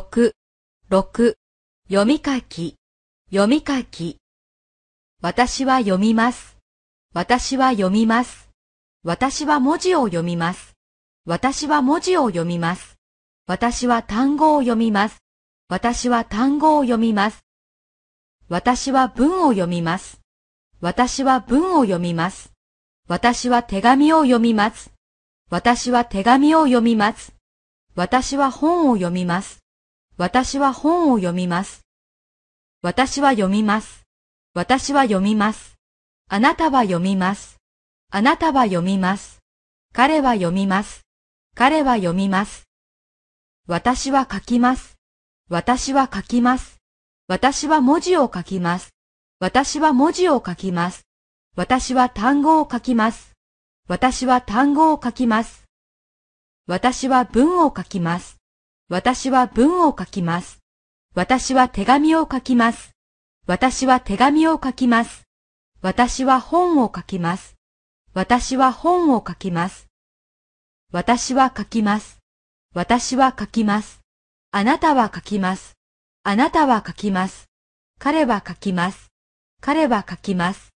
6、6、読み書き、読み書き。私は読みます。私は読みます。私は文字を読みます。私は文字を読みます。私は単語を読みます。私は単語を読みます。私は文を読みます。私は文を読みます。私は手紙を読みます。私は手紙を読みます。私は本を読みます。私は本を読みます。私は読みます。私は読みます。あなたは読みます。あなたは読みます。彼は読みます。彼は読みます。私は書きます。私は書きます。私は文字を書きます。私は文字を書きます。私は単語を書きます。私は単語を書きます。私は文を書きます。私は文を書きます。私は手紙を書きます。私は手紙を書きます。私は本を書きます。私は本を書きます。私は書きます。私は書きます。あなたは書きます。あなたは書きます。彼は書きます。彼は書きます。